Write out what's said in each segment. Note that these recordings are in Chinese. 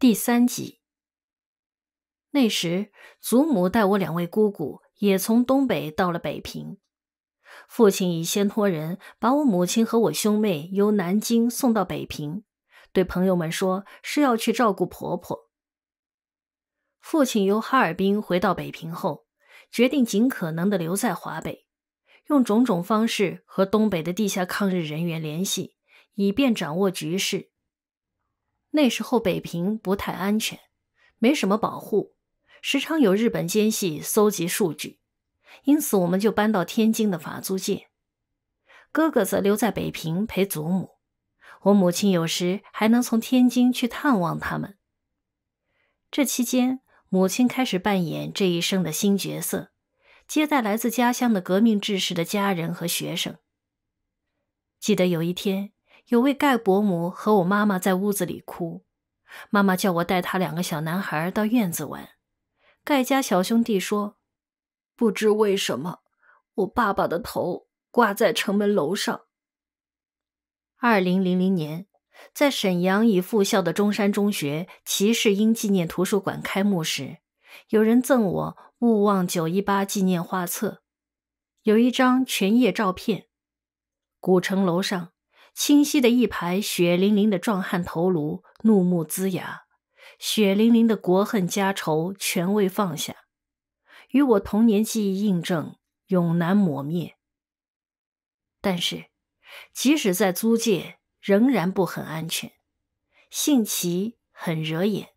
第三集。那时，祖母带我两位姑姑也从东北到了北平。父亲已先托人把我母亲和我兄妹由南京送到北平，对朋友们说是要去照顾婆婆。父亲由哈尔滨回到北平后，决定尽可能的留在华北，用种种方式和东北的地下抗日人员联系，以便掌握局势。那时候北平不太安全，没什么保护，时常有日本奸细搜集数据，因此我们就搬到天津的法租界，哥哥则留在北平陪祖母。我母亲有时还能从天津去探望他们。这期间，母亲开始扮演这一生的新角色，接待来自家乡的革命志士的家人和学生。记得有一天。有位盖伯母和我妈妈在屋子里哭，妈妈叫我带他两个小男孩到院子玩。盖家小兄弟说：“不知为什么，我爸爸的头挂在城门楼上。”二零零零年，在沈阳已复校的中山中学齐世英纪念图书馆开幕时，有人赠我《勿忘九一八》纪念画册，有一张全页照片，古城楼上。清晰的一排血淋淋的壮汉头颅，怒目龇牙，血淋淋的国恨家仇全未放下，与我童年记忆印证，永难抹灭。但是，即使在租界，仍然不很安全，姓齐很惹眼，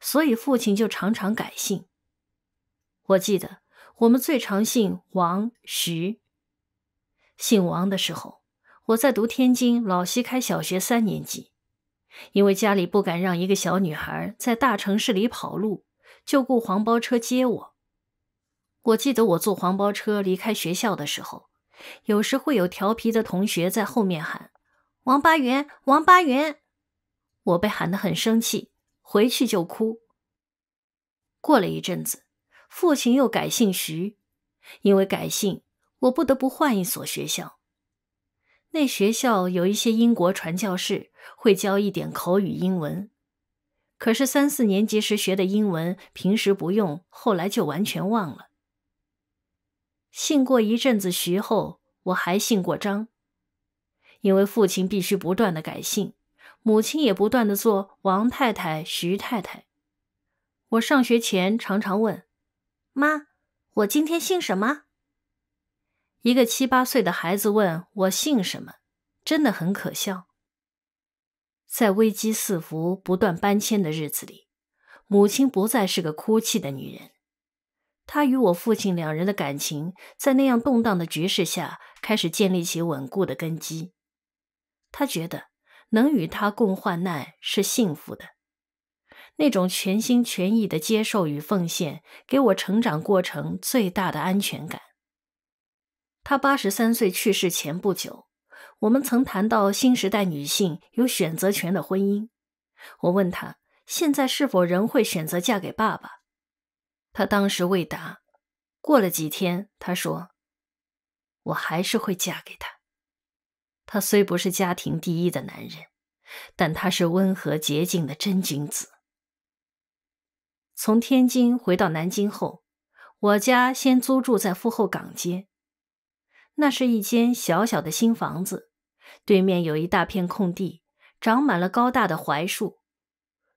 所以父亲就常常改姓。我记得我们最常姓王徐。姓王的时候。我在读天津老西开小学三年级，因为家里不敢让一个小女孩在大城市里跑路，就雇黄包车接我。我记得我坐黄包车离开学校的时候，有时会有调皮的同学在后面喊“王八元，王八元”，我被喊得很生气，回去就哭。过了一阵子，父亲又改姓徐，因为改姓，我不得不换一所学校。那学校有一些英国传教士会教一点口语英文，可是三四年级时学的英文平时不用，后来就完全忘了。信过一阵子徐后，我还信过张，因为父亲必须不断的改姓，母亲也不断的做王太太、徐太太。我上学前常常问妈：“我今天姓什么？”一个七八岁的孩子问我姓什么，真的很可笑。在危机四伏、不断搬迁的日子里，母亲不再是个哭泣的女人。她与我父亲两人的感情，在那样动荡的局势下，开始建立起稳固的根基。她觉得能与他共患难是幸福的，那种全心全意的接受与奉献，给我成长过程最大的安全感。他八十三岁去世前不久，我们曾谈到新时代女性有选择权的婚姻。我问他现在是否仍会选择嫁给爸爸？他当时未答。过了几天，他说：“我还是会嫁给他。他虽不是家庭第一的男人，但他是温和洁净的真君子。”从天津回到南京后，我家先租住在富厚岗街。那是一间小小的新房子，对面有一大片空地，长满了高大的槐树。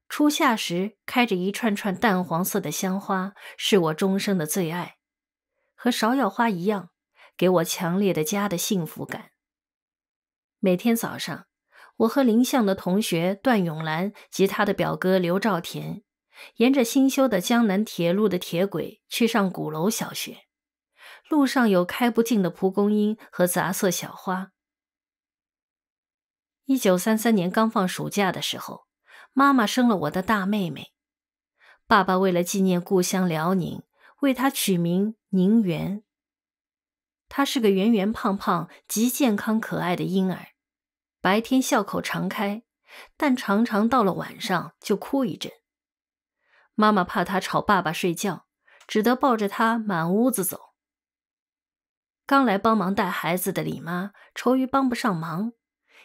初夏时开着一串串淡黄色的香花，是我终生的最爱，和芍药花一样，给我强烈的家的幸福感。每天早上，我和林相的同学段永兰及他的表哥刘兆田，沿着新修的江南铁路的铁轨去上鼓楼小学。路上有开不尽的蒲公英和杂色小花。一九三三年刚放暑假的时候，妈妈生了我的大妹妹。爸爸为了纪念故乡辽宁，为她取名宁媛。她是个圆圆胖胖、极健康可爱的婴儿，白天笑口常开，但常常到了晚上就哭一阵。妈妈怕她吵爸爸睡觉，只得抱着她满屋子走。刚来帮忙带孩子的李妈愁于帮不上忙。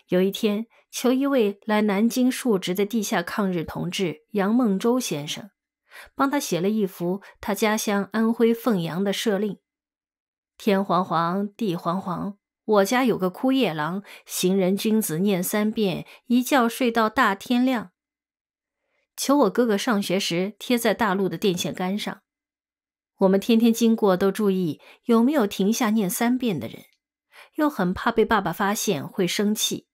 有一天，求一位来南京述职的地下抗日同志杨孟洲先生，帮他写了一幅他家乡安徽凤阳的社令：“天黄黄，地黄黄，我家有个枯叶郎，行人君子念三遍，一觉睡到大天亮。”求我哥哥上学时贴在大路的电线杆上。我们天天经过都注意有没有停下念三遍的人，又很怕被爸爸发现会生气。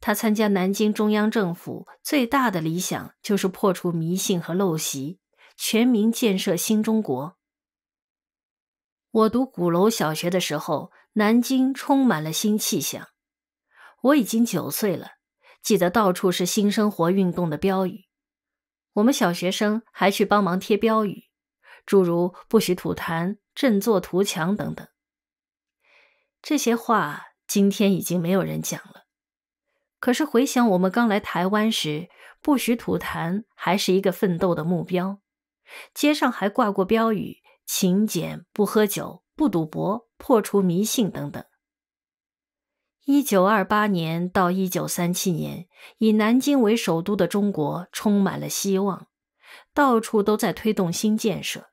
他参加南京中央政府最大的理想就是破除迷信和陋习，全民建设新中国。我读鼓楼小学的时候，南京充满了新气象。我已经九岁了，记得到处是新生活运动的标语，我们小学生还去帮忙贴标语。诸如不许吐痰、振作图强等等，这些话今天已经没有人讲了。可是回想我们刚来台湾时，不许吐痰还是一个奋斗的目标，街上还挂过标语：勤俭、不喝酒、不赌博、破除迷信等等。一九二八年到一九三七年，以南京为首都的中国充满了希望，到处都在推动新建设。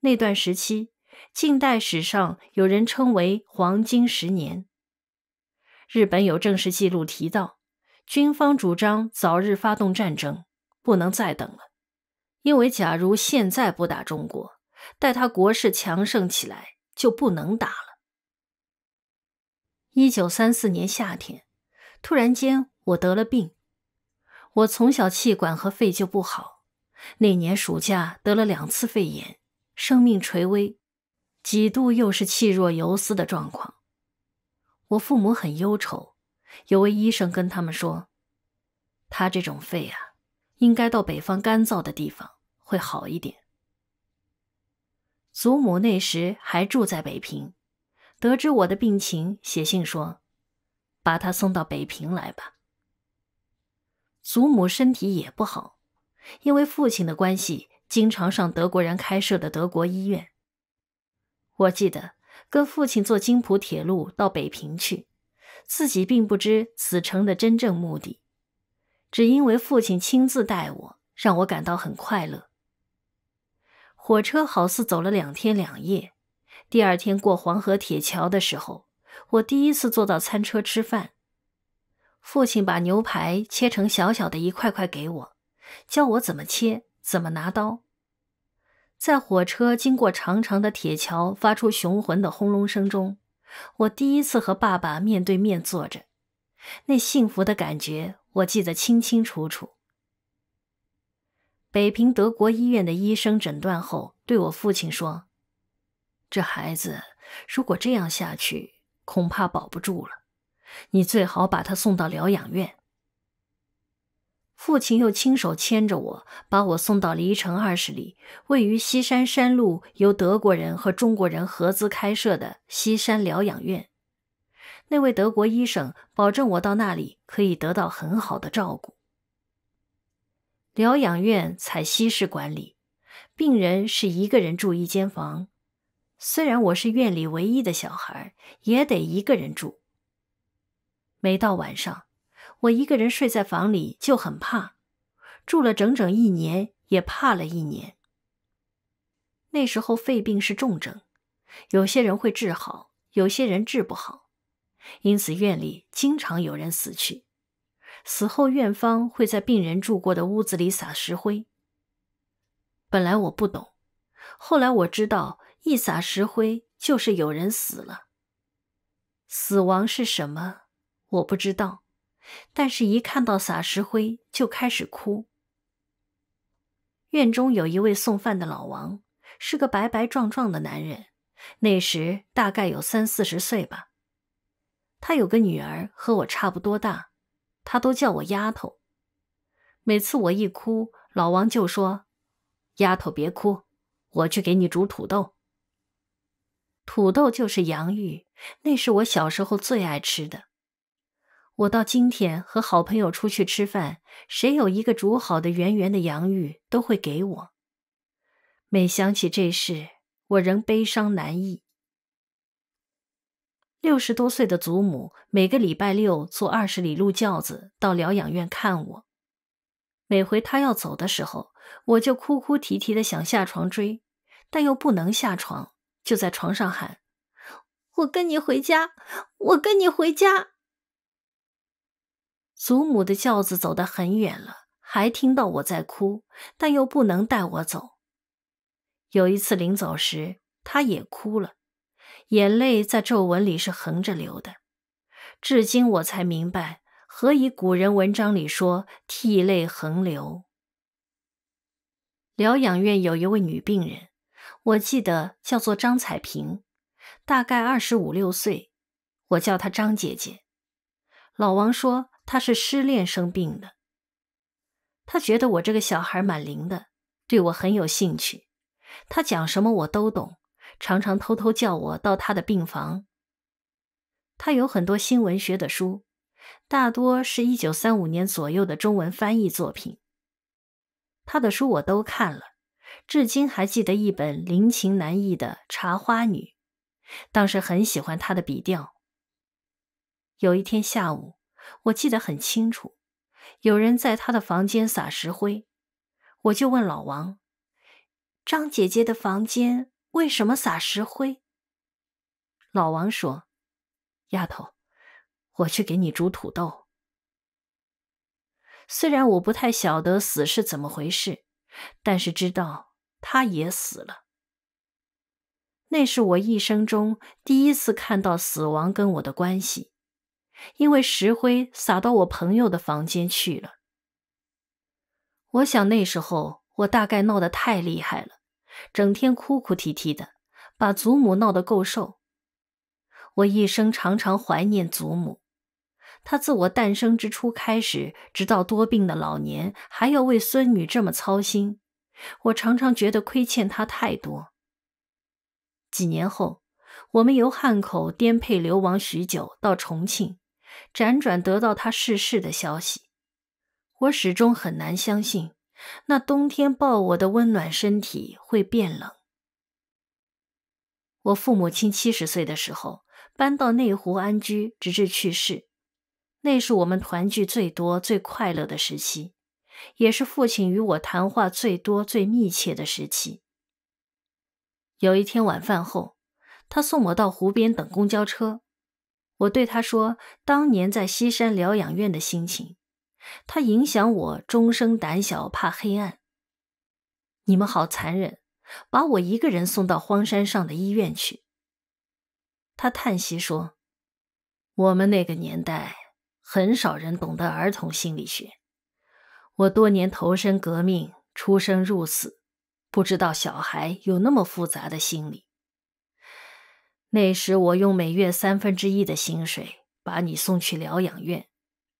那段时期，近代史上有人称为“黄金十年”。日本有正式记录提到，军方主张早日发动战争，不能再等了，因为假如现在不打中国，待他国势强盛起来，就不能打了。一九三四年夏天，突然间我得了病，我从小气管和肺就不好，那年暑假得了两次肺炎。生命垂危，几度又是气若游丝的状况。我父母很忧愁，有位医生跟他们说：“他这种肺啊，应该到北方干燥的地方会好一点。”祖母那时还住在北平，得知我的病情，写信说：“把他送到北平来吧。”祖母身体也不好，因为父亲的关系。经常上德国人开设的德国医院。我记得跟父亲坐京浦铁路到北平去，自己并不知此程的真正目的，只因为父亲亲自带我，让我感到很快乐。火车好似走了两天两夜。第二天过黄河铁桥的时候，我第一次坐到餐车吃饭。父亲把牛排切成小小的一块块给我，教我怎么切。怎么拿刀？在火车经过长长的铁桥，发出雄浑的轰隆声中，我第一次和爸爸面对面坐着，那幸福的感觉，我记得清清楚楚。北平德国医院的医生诊断后，对我父亲说：“这孩子如果这样下去，恐怕保不住了。你最好把他送到疗养院。”父亲又亲手牵着我，把我送到离城二十里、位于西山山路、由德国人和中国人合资开设的西山疗养院。那位德国医生保证我到那里可以得到很好的照顾。疗养院采西式管理，病人是一个人住一间房。虽然我是院里唯一的小孩，也得一个人住。每到晚上。我一个人睡在房里就很怕，住了整整一年，也怕了一年。那时候肺病是重症，有些人会治好，有些人治不好，因此院里经常有人死去。死后，院方会在病人住过的屋子里撒石灰。本来我不懂，后来我知道，一撒石灰就是有人死了。死亡是什么？我不知道。但是，一看到撒石灰就开始哭。院中有一位送饭的老王，是个白白壮壮的男人，那时大概有三四十岁吧。他有个女儿和我差不多大，他都叫我丫头。每次我一哭，老王就说：“丫头别哭，我去给你煮土豆。”土豆就是洋芋，那是我小时候最爱吃的。我到今天和好朋友出去吃饭，谁有一个煮好的圆圆的洋芋，都会给我。每想起这事，我仍悲伤难抑。六十多岁的祖母，每个礼拜六坐二十里路轿子到疗养院看我。每回她要走的时候，我就哭哭啼啼的想下床追，但又不能下床，就在床上喊：“我跟你回家，我跟你回家。”祖母的轿子走得很远了，还听到我在哭，但又不能带我走。有一次临走时，她也哭了，眼泪在皱纹里是横着流的。至今我才明白何以古人文章里说“涕泪横流”。疗养院有一位女病人，我记得叫做张彩萍，大概二十五六岁，我叫她张姐姐。老王说。他是失恋生病的，他觉得我这个小孩蛮灵的，对我很有兴趣。他讲什么我都懂，常常偷偷叫我到他的病房。他有很多新文学的书，大多是一九三五年左右的中文翻译作品。他的书我都看了，至今还记得一本《林琴南译的《茶花女》，当时很喜欢他的笔调。有一天下午。我记得很清楚，有人在他的房间撒石灰，我就问老王：“张姐姐的房间为什么撒石灰？”老王说：“丫头，我去给你煮土豆。”虽然我不太晓得死是怎么回事，但是知道他也死了。那是我一生中第一次看到死亡跟我的关系。因为石灰撒到我朋友的房间去了。我想那时候我大概闹得太厉害了，整天哭哭啼啼的，把祖母闹得够受。我一生常常怀念祖母，她自我诞生之初开始，直到多病的老年，还要为孙女这么操心。我常常觉得亏欠她太多。几年后，我们由汉口颠沛流亡许久，到重庆。辗转得到他逝世的消息，我始终很难相信，那冬天抱我的温暖身体会变冷。我父母亲七十岁的时候搬到内湖安居，直至去世。那是我们团聚最多、最快乐的时期，也是父亲与我谈话最多、最密切的时期。有一天晚饭后，他送我到湖边等公交车。我对他说：“当年在西山疗养院的心情，它影响我终生，胆小怕黑暗。”你们好残忍，把我一个人送到荒山上的医院去。他叹息说：“我们那个年代，很少人懂得儿童心理学。我多年投身革命，出生入死，不知道小孩有那么复杂的心理。”那时我用每月三分之一的薪水把你送去疗养院，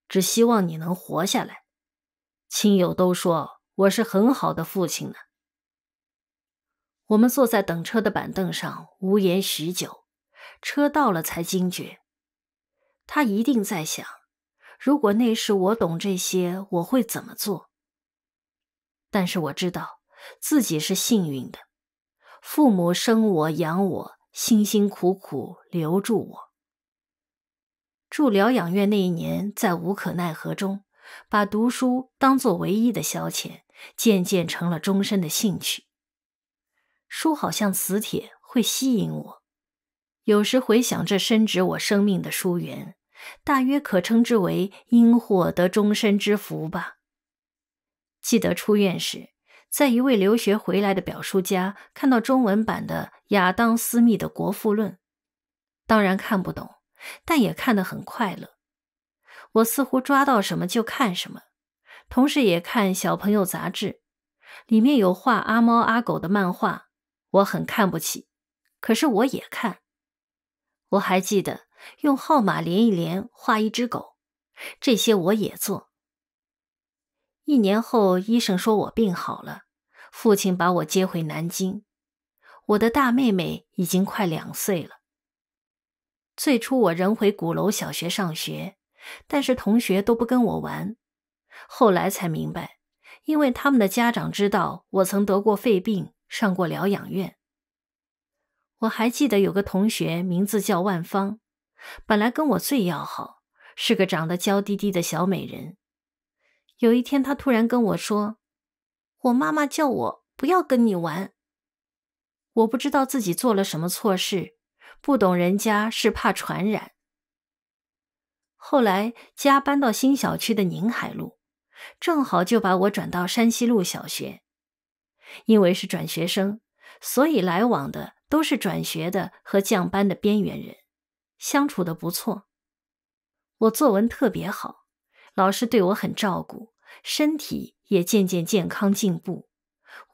只希望你能活下来。亲友都说我是很好的父亲呢。我们坐在等车的板凳上，无言许久，车到了才惊觉。他一定在想，如果那时我懂这些，我会怎么做？但是我知道自己是幸运的，父母生我养我。辛辛苦苦留住我。住疗养院那一年，在无可奈何中，把读书当作唯一的消遣，渐渐成了终身的兴趣。书好像磁铁，会吸引我。有时回想这深植我生命的书缘，大约可称之为因祸得终身之福吧。记得出院时。在一位留学回来的表叔家，看到中文版的亚当·斯密的《国富论》，当然看不懂，但也看得很快乐。我似乎抓到什么就看什么，同时也看小朋友杂志，里面有画阿猫阿狗的漫画，我很看不起，可是我也看。我还记得用号码连一连画一只狗，这些我也做。一年后，医生说我病好了，父亲把我接回南京。我的大妹妹已经快两岁了。最初我仍回鼓楼小学上学，但是同学都不跟我玩。后来才明白，因为他们的家长知道我曾得过肺病，上过疗养院。我还记得有个同学名字叫万芳，本来跟我最要好，是个长得娇滴滴的小美人。有一天，他突然跟我说：“我妈妈叫我不要跟你玩。”我不知道自己做了什么错事，不懂人家是怕传染。后来家搬到新小区的宁海路，正好就把我转到山西路小学。因为是转学生，所以来往的都是转学的和降班的边缘人，相处的不错。我作文特别好。老师对我很照顾，身体也渐渐健康进步，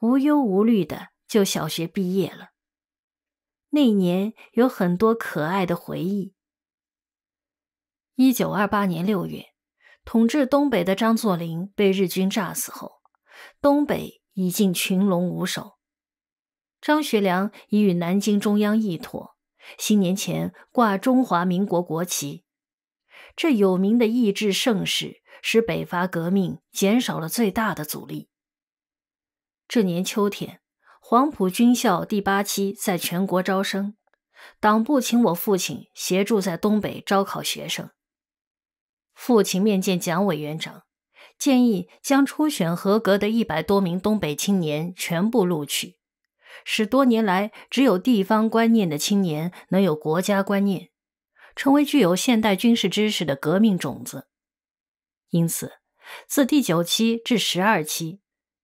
无忧无虑的就小学毕业了。那年有很多可爱的回忆。一九二八年六月，统治东北的张作霖被日军炸死后，东北已经群龙无首。张学良已与南京中央议妥，新年前挂中华民国国旗。这有名的意志盛世，使北伐革命减少了最大的阻力。这年秋天，黄埔军校第八期在全国招生，党部请我父亲协助在东北招考学生。父亲面见蒋委员长，建议将初选合格的一百多名东北青年全部录取，使多年来只有地方观念的青年能有国家观念。成为具有现代军事知识的革命种子。因此，自第九期至十二期，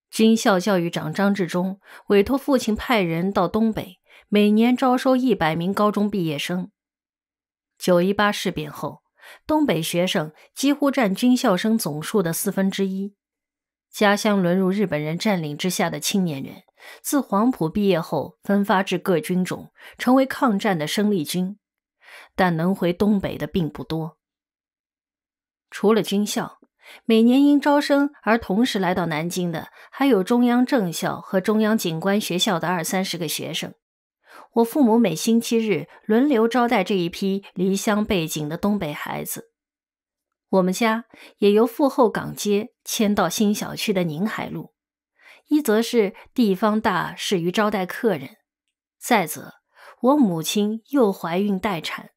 军校教育长张治中委托父亲派人到东北，每年招收一百名高中毕业生。九一八事变后，东北学生几乎占军校生总数的四分之一。家乡沦入日本人占领之下的青年人，自黄埔毕业后分发至各军种，成为抗战的生力军。但能回东北的并不多。除了军校，每年因招生而同时来到南京的，还有中央政校和中央警官学校的二三十个学生。我父母每星期日轮流招待这一批离乡背井的东北孩子。我们家也由富厚岗街迁到新小区的宁海路，一则是地方大，适于招待客人；再则，我母亲又怀孕待产。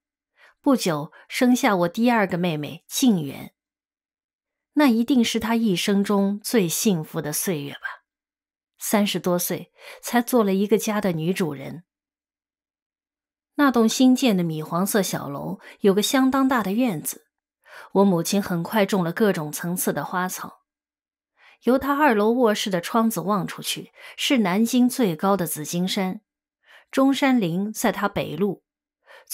不久生下我第二个妹妹静媛，那一定是她一生中最幸福的岁月吧。三十多岁才做了一个家的女主人，那栋新建的米黄色小楼有个相当大的院子，我母亲很快种了各种层次的花草。由她二楼卧室的窗子望出去，是南京最高的紫金山，中山陵在它北麓。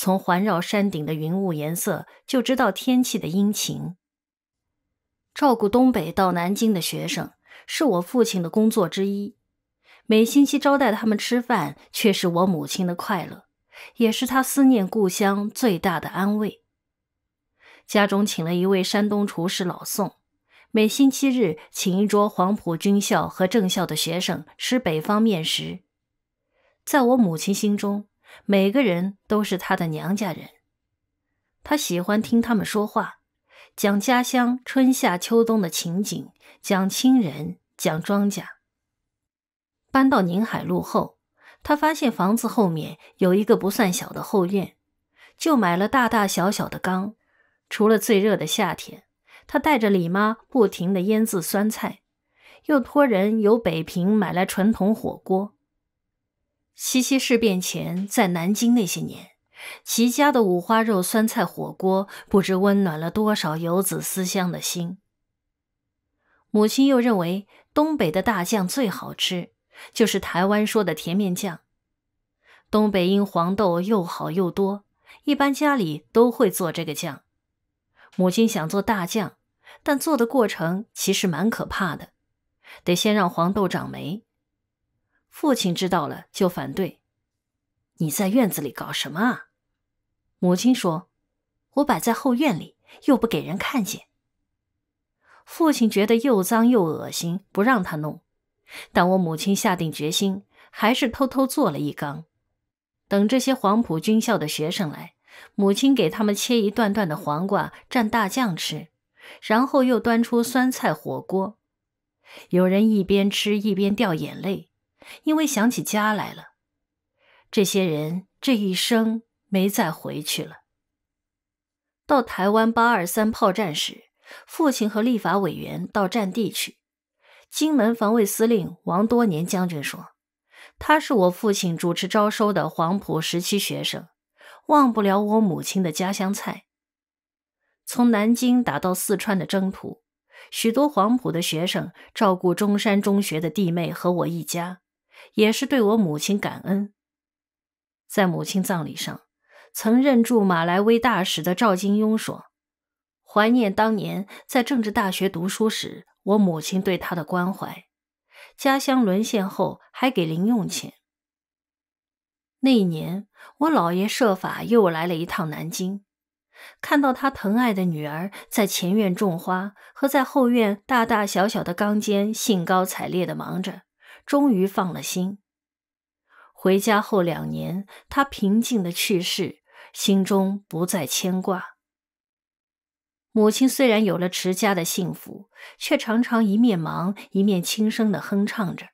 从环绕山顶的云雾颜色，就知道天气的阴晴。照顾东北到南京的学生，是我父亲的工作之一。每星期招待他们吃饭，却是我母亲的快乐，也是他思念故乡最大的安慰。家中请了一位山东厨师老宋，每星期日请一桌黄埔军校和正校的学生吃北方面食。在我母亲心中。每个人都是他的娘家人，他喜欢听他们说话，讲家乡春夏秋冬的情景，讲亲人，讲庄稼。搬到宁海路后，他发现房子后面有一个不算小的后院，就买了大大小小的缸。除了最热的夏天，他带着李妈不停地腌制酸菜，又托人由北平买来传统火锅。七七事变前，在南京那些年，齐家的五花肉酸菜火锅不知温暖了多少游子思乡的心。母亲又认为东北的大酱最好吃，就是台湾说的甜面酱。东北因黄豆又好又多，一般家里都会做这个酱。母亲想做大酱，但做的过程其实蛮可怕的，得先让黄豆长霉。父亲知道了就反对，你在院子里搞什么啊？母亲说：“我摆在后院里，又不给人看见。”父亲觉得又脏又恶心，不让他弄。但我母亲下定决心，还是偷偷做了一缸。等这些黄埔军校的学生来，母亲给他们切一段段的黄瓜蘸大酱吃，然后又端出酸菜火锅。有人一边吃一边掉眼泪。因为想起家来了，这些人这一生没再回去了。到台湾八二三炮战时，父亲和立法委员到战地去。金门防卫司令王多年将军说：“他是我父亲主持招收的黄埔时期学生，忘不了我母亲的家乡菜。从南京打到四川的征途，许多黄埔的学生照顾中山中学的弟妹和我一家。”也是对我母亲感恩。在母亲葬礼上，曾任驻马来威大使的赵金庸说：“怀念当年在政治大学读书时，我母亲对他的关怀。家乡沦陷后，还给零用钱。那一年，我姥爷设法又来了一趟南京，看到他疼爱的女儿在前院种花，和在后院大大小小的缸间兴高采烈地忙着。”终于放了心。回家后两年，他平静的去世，心中不再牵挂。母亲虽然有了持家的幸福，却常常一面忙一面轻声的哼唱着。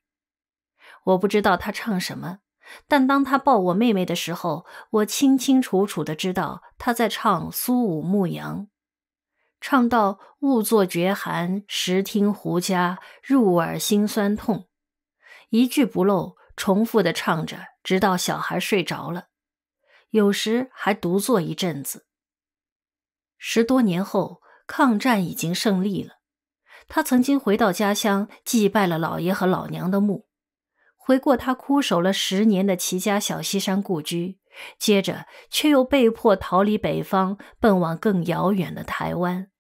我不知道她唱什么，但当她抱我妹妹的时候，我清清楚楚的知道她在唱《苏武牧羊》，唱到“勿作绝寒时听胡笳，入耳心酸痛。”一句不漏，重复的唱着，直到小孩睡着了。有时还独坐一阵子。十多年后，抗战已经胜利了，他曾经回到家乡，祭拜了老爷和老娘的墓，回过他枯守了十年的齐家小西山故居，接着却又被迫逃离北方，奔往更遥远的台湾。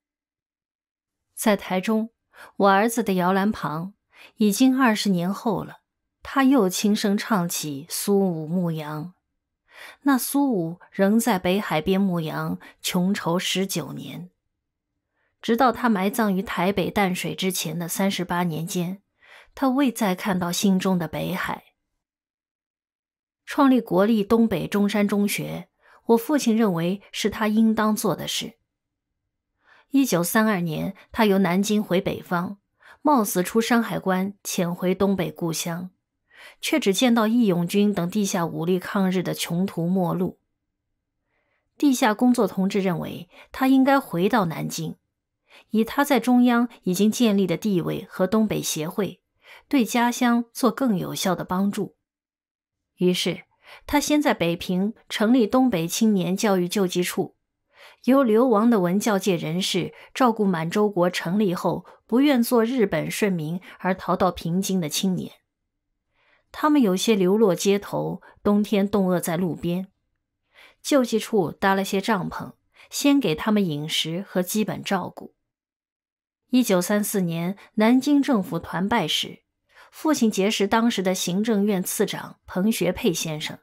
在台中，我儿子的摇篮旁，已经二十年后了。他又轻声唱起《苏武牧羊》，那苏武仍在北海边牧羊，穷愁十九年。直到他埋葬于台北淡水之前的三十八年间，他未再看到心中的北海。创立国立东北中山中学，我父亲认为是他应当做的事。一九三二年，他由南京回北方，冒死出山海关，潜回东北故乡。却只见到义勇军等地下武力抗日的穷途末路。地下工作同志认为，他应该回到南京，以他在中央已经建立的地位和东北协会，对家乡做更有效的帮助。于是，他先在北平成立东北青年教育救济处，由流亡的文教界人士照顾满洲国成立后不愿做日本顺民而逃到平津的青年。他们有些流落街头，冬天冻饿在路边。救济处搭了些帐篷，先给他们饮食和基本照顾。一九三四年，南京政府团拜时，父亲结识当时的行政院次长彭学沛先生，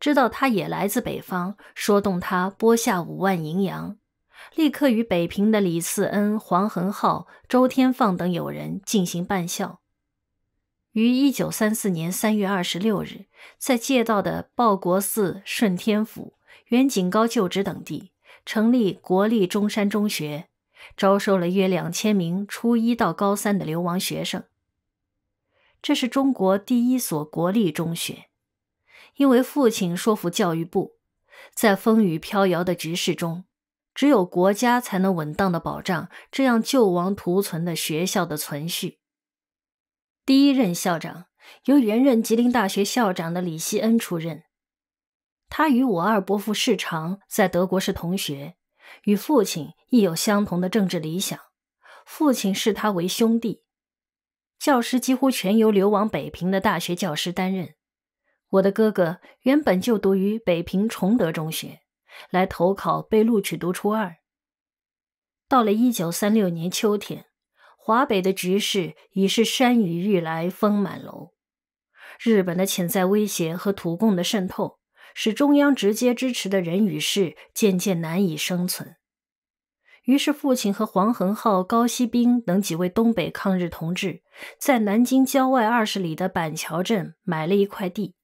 知道他也来自北方，说动他拨下五万银洋，立刻与北平的李嗣恩、黄恒浩、周天放等友人进行办校。于一九三四年三月二十六日，在借道的报国寺、顺天府、袁景高旧址等地成立国立中山中学，招收了约两千名初一到高三的流亡学生。这是中国第一所国立中学，因为父亲说服教育部，在风雨飘摇的局势中，只有国家才能稳当的保障这样救亡图存的学校的存续。第一任校长由原任吉林大学校长的李希恩出任。他与我二伯父世长在德国是同学，与父亲亦有相同的政治理想，父亲视他为兄弟。教师几乎全由流亡北平的大学教师担任。我的哥哥原本就读于北平崇德中学，来投考被录取读初二。到了1936年秋天。华北的局势已是山雨欲来风满楼，日本的潜在威胁和土共的渗透，使中央直接支持的人与事渐渐难以生存。于是，父亲和黄恒浩、高希兵等几位东北抗日同志，在南京郊外二十里的板桥镇买了一块地，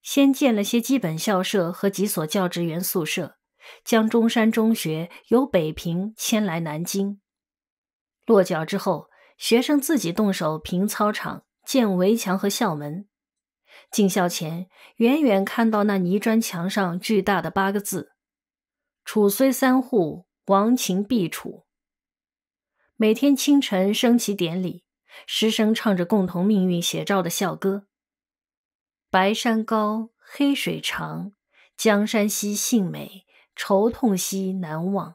先建了些基本校舍和几所教职员宿舍，将中山中学由北平迁来南京。落脚之后，学生自己动手平操场、建围墙和校门。进校前，远远看到那泥砖墙上巨大的八个字：“楚虽三户，亡秦必楚。”每天清晨升旗典礼，师生唱着共同命运写照的校歌：“白山高，黑水长，江山兮性美，愁痛兮难忘。”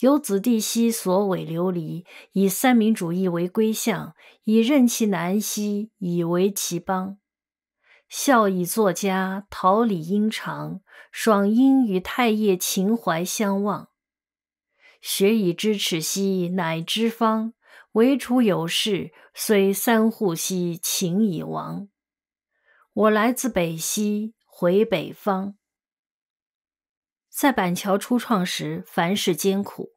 有子弟兮，所委流离；以三民主义为归向，以任其南兮，以为其邦。孝以作家，桃李阴长；爽音与太液情怀相望。学以知耻兮，乃知方；唯楚有事，虽三户兮，秦以亡。我来自北兮，回北方。在板桥初创时，凡事艰苦，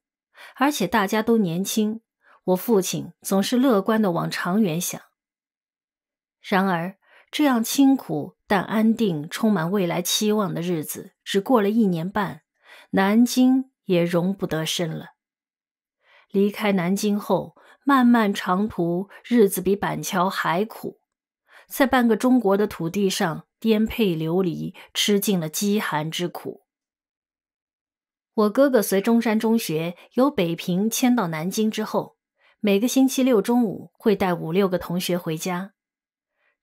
而且大家都年轻。我父亲总是乐观地往长远想。然而，这样清苦但安定、充满未来期望的日子，只过了一年半，南京也容不得身了。离开南京后，漫漫长途，日子比板桥还苦，在半个中国的土地上颠沛流离，吃尽了饥寒之苦。我哥哥随中山中学由北平迁到南京之后，每个星期六中午会带五六个同学回家，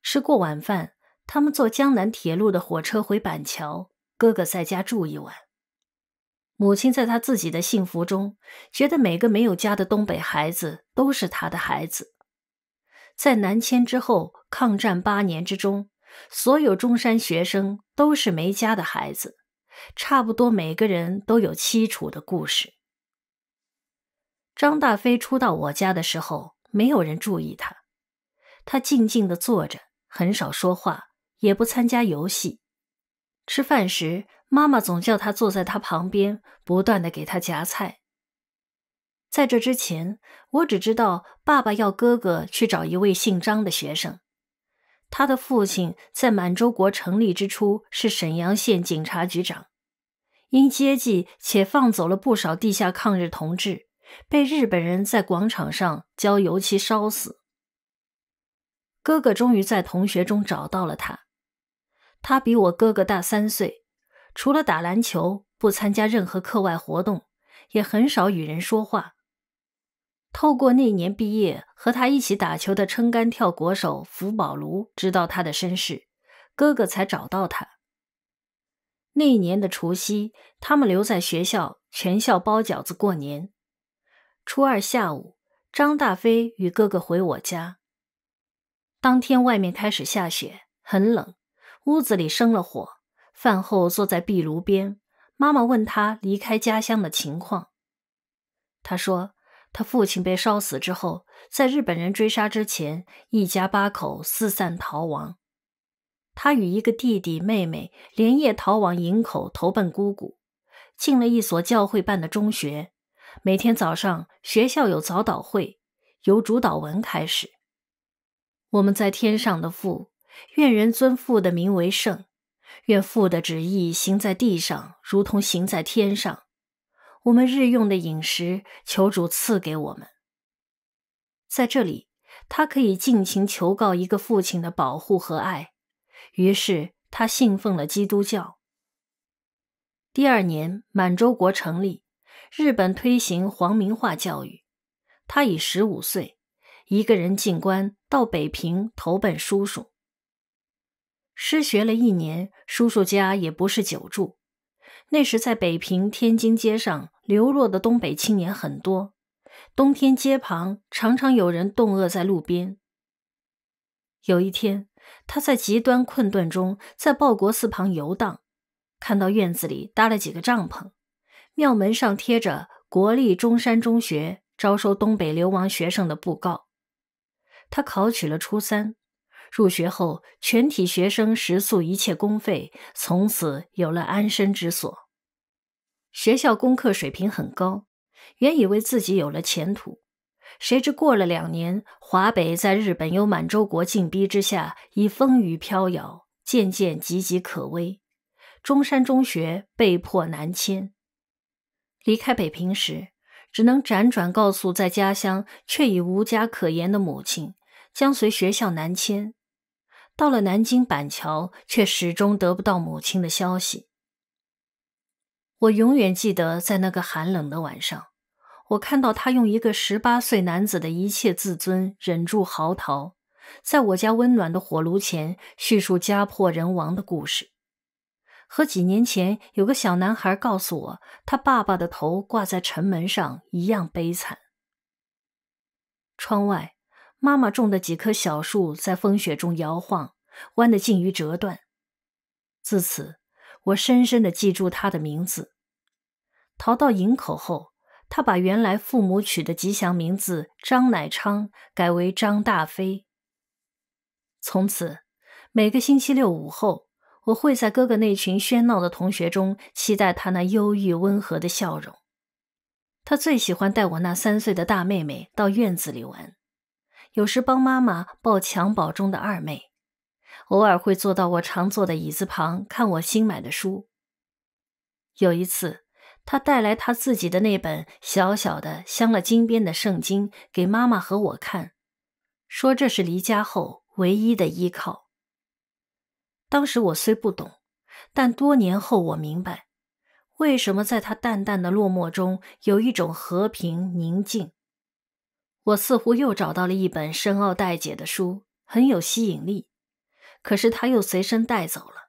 吃过晚饭，他们坐江南铁路的火车回板桥。哥哥在家住一晚。母亲在他自己的幸福中，觉得每个没有家的东北孩子都是他的孩子。在南迁之后，抗战八年之中，所有中山学生都是没家的孩子。差不多每个人都有凄楚的故事。张大飞初到我家的时候，没有人注意他，他静静的坐着，很少说话，也不参加游戏。吃饭时，妈妈总叫他坐在他旁边，不断的给他夹菜。在这之前，我只知道爸爸要哥哥去找一位姓张的学生。他的父亲在满洲国成立之初是沈阳县警察局长，因接济且放走了不少地下抗日同志，被日本人在广场上浇油漆烧死。哥哥终于在同学中找到了他，他比我哥哥大三岁，除了打篮球，不参加任何课外活动，也很少与人说话。透过那年毕业和他一起打球的撑杆跳国手福宝卢知道他的身世，哥哥才找到他。那年的除夕，他们留在学校，全校包饺子过年。初二下午，张大飞与哥哥回我家。当天外面开始下雪，很冷，屋子里生了火。饭后坐在壁炉边，妈妈问他离开家乡的情况，他说。他父亲被烧死之后，在日本人追杀之前，一家八口四散逃亡。他与一个弟弟妹妹连夜逃往营口，投奔姑姑，进了一所教会办的中学。每天早上，学校有早祷会，由主导文开始：“我们在天上的父，愿人尊父的名为圣，愿父的旨意行在地上，如同行在天上。”我们日用的饮食，求主赐给我们。在这里，他可以尽情求告一个父亲的保护和爱。于是，他信奉了基督教。第二年，满洲国成立，日本推行皇民化教育。他已十五岁，一个人进关到北平投奔叔叔。失学了一年，叔叔家也不是久住。那时在北平、天津街上流落的东北青年很多，冬天街旁常常有人冻饿在路边。有一天，他在极端困顿中，在报国寺旁游荡，看到院子里搭了几个帐篷，庙门上贴着国立中山中学招收东北流亡学生的布告。他考取了初三。入学后，全体学生食宿一切公费，从此有了安身之所。学校功课水平很高，原以为自己有了前途，谁知过了两年，华北在日本由满洲国禁逼之下，已风雨飘摇，渐渐岌岌可危。中山中学被迫南迁，离开北平时，只能辗转告诉在家乡却已无家可言的母亲，将随学校南迁。到了南京板桥，却始终得不到母亲的消息。我永远记得，在那个寒冷的晚上，我看到他用一个十八岁男子的一切自尊忍住嚎啕，在我家温暖的火炉前叙述家破人亡的故事，和几年前有个小男孩告诉我他爸爸的头挂在城门上一样悲惨。窗外。妈妈种的几棵小树在风雪中摇晃，弯得近于折断。自此，我深深地记住他的名字。逃到营口后，他把原来父母取的吉祥名字张乃昌改为张大飞。从此，每个星期六午后，我会在哥哥那群喧闹的同学中期待他那忧郁温和的笑容。他最喜欢带我那三岁的大妹妹到院子里玩。有时帮妈妈抱襁褓中的二妹，偶尔会坐到我常坐的椅子旁看我新买的书。有一次，他带来他自己的那本小小的镶了金边的圣经给妈妈和我看，说这是离家后唯一的依靠。当时我虽不懂，但多年后我明白，为什么在他淡淡的落寞中有一种和平宁静。我似乎又找到了一本深奥待解的书，很有吸引力，可是他又随身带走了。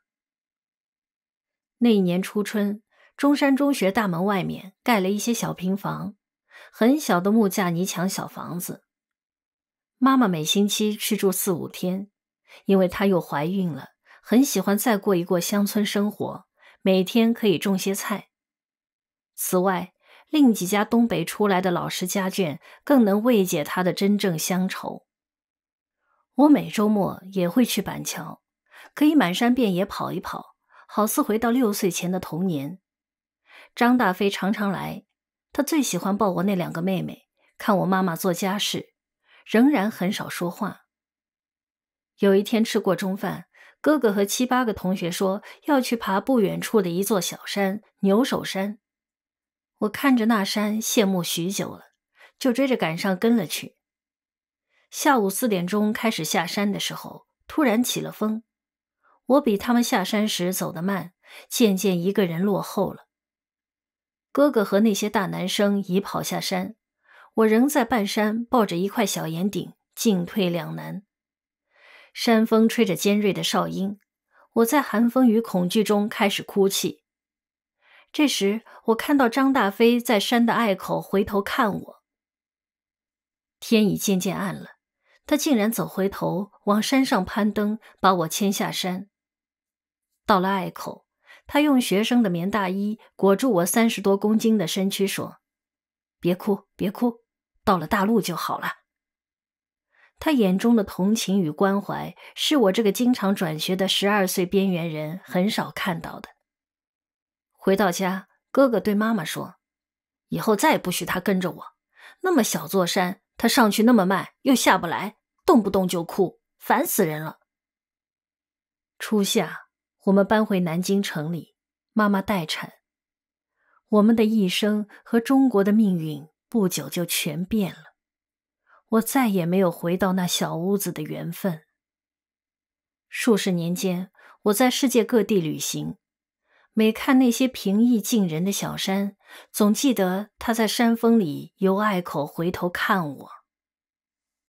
那一年初春，中山中学大门外面盖了一些小平房，很小的木架泥墙小房子。妈妈每星期去住四五天，因为她又怀孕了，很喜欢再过一过乡村生活，每天可以种些菜。此外，另几家东北出来的老师家眷更能慰藉他的真正乡愁。我每周末也会去板桥，可以满山遍野跑一跑，好似回到六岁前的童年。张大飞常常来，他最喜欢抱我那两个妹妹，看我妈妈做家事，仍然很少说话。有一天吃过中饭，哥哥和七八个同学说要去爬不远处的一座小山——牛首山。我看着那山，羡慕许久了，就追着赶上跟了去。下午四点钟开始下山的时候，突然起了风，我比他们下山时走得慢，渐渐一个人落后了。哥哥和那些大男生已跑下山，我仍在半山抱着一块小岩顶，进退两难。山风吹着尖锐的哨音，我在寒风与恐惧中开始哭泣。这时，我看到张大飞在山的隘口回头看我。天已渐渐暗了，他竟然走回头往山上攀登，把我牵下山。到了隘口，他用学生的棉大衣裹住我三十多公斤的身躯，说：“别哭，别哭，到了大陆就好了。”他眼中的同情与关怀，是我这个经常转学的十二岁边缘人很少看到的。回到家，哥哥对妈妈说：“以后再也不许他跟着我。那么小座山，他上去那么慢，又下不来，动不动就哭，烦死人了。”初夏，我们搬回南京城里，妈妈待产。我们的一生和中国的命运不久就全变了。我再也没有回到那小屋子的缘分。数十年间，我在世界各地旅行。每看那些平易近人的小山，总记得他在山峰里由隘口回头看我。